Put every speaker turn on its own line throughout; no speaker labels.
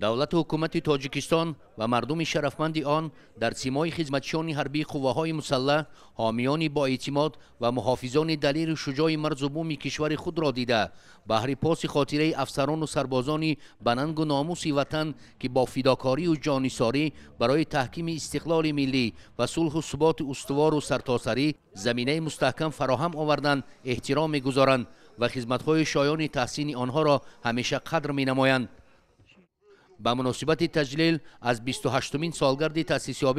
دولت حکومت تاجیکستان و مردم شرفمند آن در سیمای خدمتشان حربی قواهای مسلح حامیان با اعتماد و محافظان دلیر شجای مرز و کشور خود را دیده بحری پاس خاطره افسران و سربازان بننگ و ناموس وطن که با فداکاری و جانساری برای تحکیم استقلال ملی و صلح و ثبات استوار و سرتاسری زمینه مستحکم فراهم آوردن احترام گذارند و خدمتهای شایان تحسین آنها را همیشه قدر می به مناسبت تجلیل از 28مین سالگرد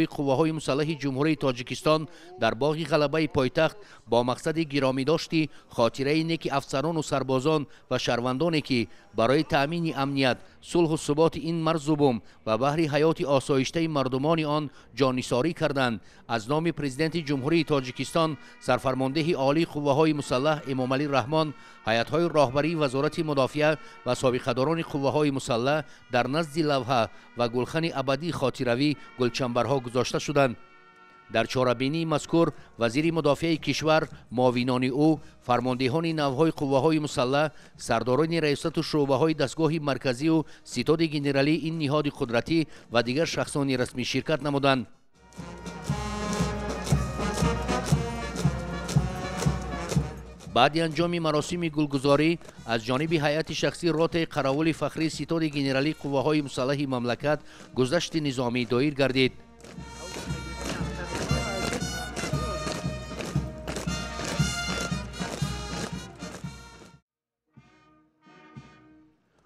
قوه های مسلح جمهوری تاجیکستان در باغی غلبه پایتخت با مقصد گرامی داشتی خاطره نیک افسران و سربازان و شهروندانی که برای تأمین امنیت صلح و ثبات این مرز و بوم و بحر حیات آسایشته مردمان آن جانیساری کردند از نام پرزیدنت جمهوری تاجیکستان سرفرمانده عالی قواهای مسلح امام علی رحمان هیئت‌های راهبری وزارت مدافعه و سابقه‌داران قواهای مسلح در نزد назди лавҳа ва гулхани абадӣ хотиравӣ гулчамбарҳо гузошта шуданд дар чорабинии мазкур вазири мудофиаи кишвар муовинони ӯ фармондеҳони навҳои қувваҳои мусаллаҳ сардорони раисату шӯъбаҳои дастгоҳи марказиу ситоди генералӣ ин ниҳоди қудратӣ ва дигар шахсони расмӣ ширкат намуданд بعد انجام مراسم گلگزاری از جانب هیئت شخصی رات قراول فخری ستاد گنرالی قواهای مسلح مملکت گذشت نظامی دایر گردید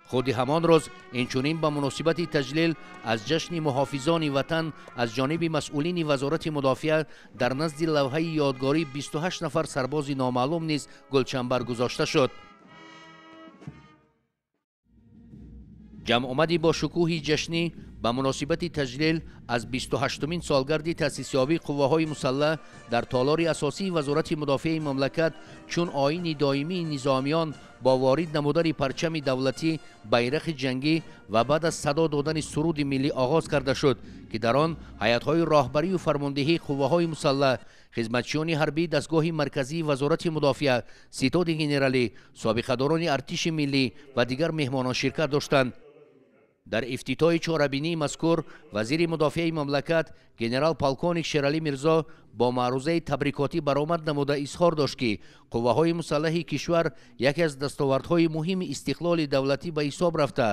худи ҳамон рӯз инчунин ба муносибати таҷлил аз ҷашни муҳофизони ватан аз ҷониби масъулини вазорати мудофиа дар назди лавҳаи ёдгори 28 нафар сарбози номаълум низ гулчанбар гузошта шуд ҷамъомади бошукӯҳи ҷашнӣ ба муносибати таҷлил аз 28-умин солгарди таъсисёвии қувваҳои мусаллаҳ дар толори асосии вазорати мудофиаи мамлакат чун оини доимии низомиён бо ворид намудани парчами давлатӣ байрақи ҷангӣ ва баъд аз садо додани суруди миллӣ оғоз карда шуд ки дар он ҳайатҳои роҳбарию фармондеҳии қувваҳои мусаллаҳ хизматчиёни ҳарбии дастгоҳи марказии вазорати мудофиа ситоди генералӣ собиқадорони артиши миллӣ ва дигар меҳмонон ширкат доштанд дар ифтитоҳи чорабинии мазкур вазири мудофиаи мамлакат генерал полковник шералӣ мирзо бо маърузаи табрикотӣ баромад намуда изҳор дошт ки қувваҳои мусаллаҳи кишвар яке аз дастовардҳои муҳими истиқлоли давлатӣ ба ҳисоб рафта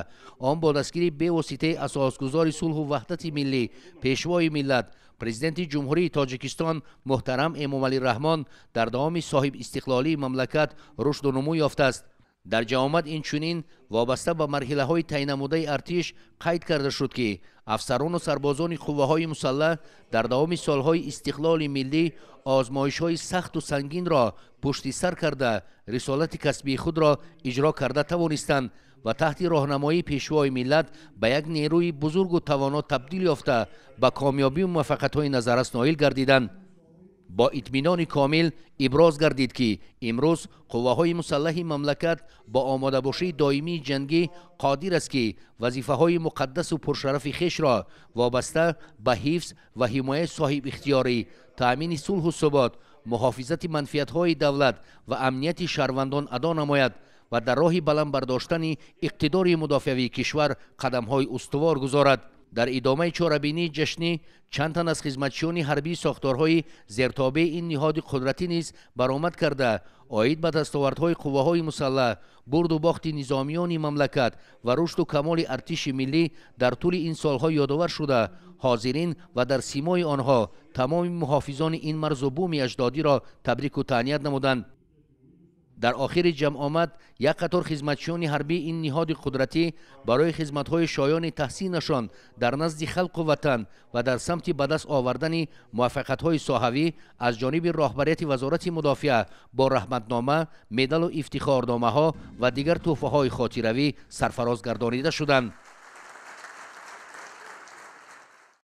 он бо дастгирии бевоситаи асосгузори сулҳу ваҳдати миллӣ пешвои миллат президенти ҷумҳурии тоҷикистон муҳтарам эмомалӣ раҳмон дар давоми соҳибистиқлолии мамлакат рушду нумӯ ёфтааст дар ҷаомад инчунин вобаста ба марҳилаҳои тайнамудаи артиш қайд карда шуд ки афсарону сарбозони қувваҳои мусаллаҳ дар давоми солҳои истиқлоли миллӣ озмоишҳои сахту сангинро пушти сар карда рисолати касбии худро иҷро карда тавонистанд ва таҳти роҳнамоии пешвои миллат ба як нерӯи бузургу тавоно табдил ёфта ба комёбию муваффақиятҳои назаррас ноил гардиданд бо итминони комил иброз гардид ки имрӯз қувваҳои мусаллаҳи мамлакат бо омодабошии доимии ҷангӣ қодир аст ки вазифаҳои муқаддасу пуршарафи хешро вобаста ба ҳифз ва ҳимояи соҳибихтиёрӣ таъмини сулҳу субот муҳофизати манфиатҳои давлат ва амнияти шаҳрвандон адо намояд ва дар роҳи баланд бардоштани иқтидори мудофиавии кишвар қадамҳои устувор гузорад дар идомаи чорабинии ҷашнӣ чанд тан аз хизматчиёни ҳарбии сохторҳои зертобеи ин ниҳоди қудратӣ низ баромад карда оид ба дастовардҳои қувваҳои мусаллаҳ бурду бохти низомиёни мамлакат ва рушду камоли артиши миллӣ дар тӯли ин солҳо ёдовар шуда ҳозирин ва дар симои онҳо тамоми муҳофизони ин марзу буми аҷдодиро табрику таъният намуданд در آخر جمع آمد یک قطار خدمتچیان حربی این نهاد قدرتی برای خدمت‌های های شایان تحسینشان در نزد خلق و وطن و در سمت بدست آوردن موفقت های از جانب راهبریت وزارت مدافع با رحمتنامه مدال و افتخاردامه ها و دیگر توفه های خاطیروی سرفراز گردانیده شدند.